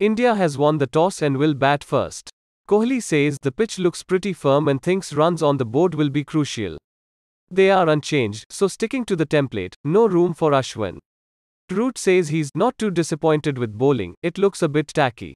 India has won the toss and will bat first. Kohli says the pitch looks pretty firm and thinks runs on the board will be crucial. They are unchanged, so sticking to the template, no room for Ashwin. Root says he's not too disappointed with bowling, it looks a bit tacky.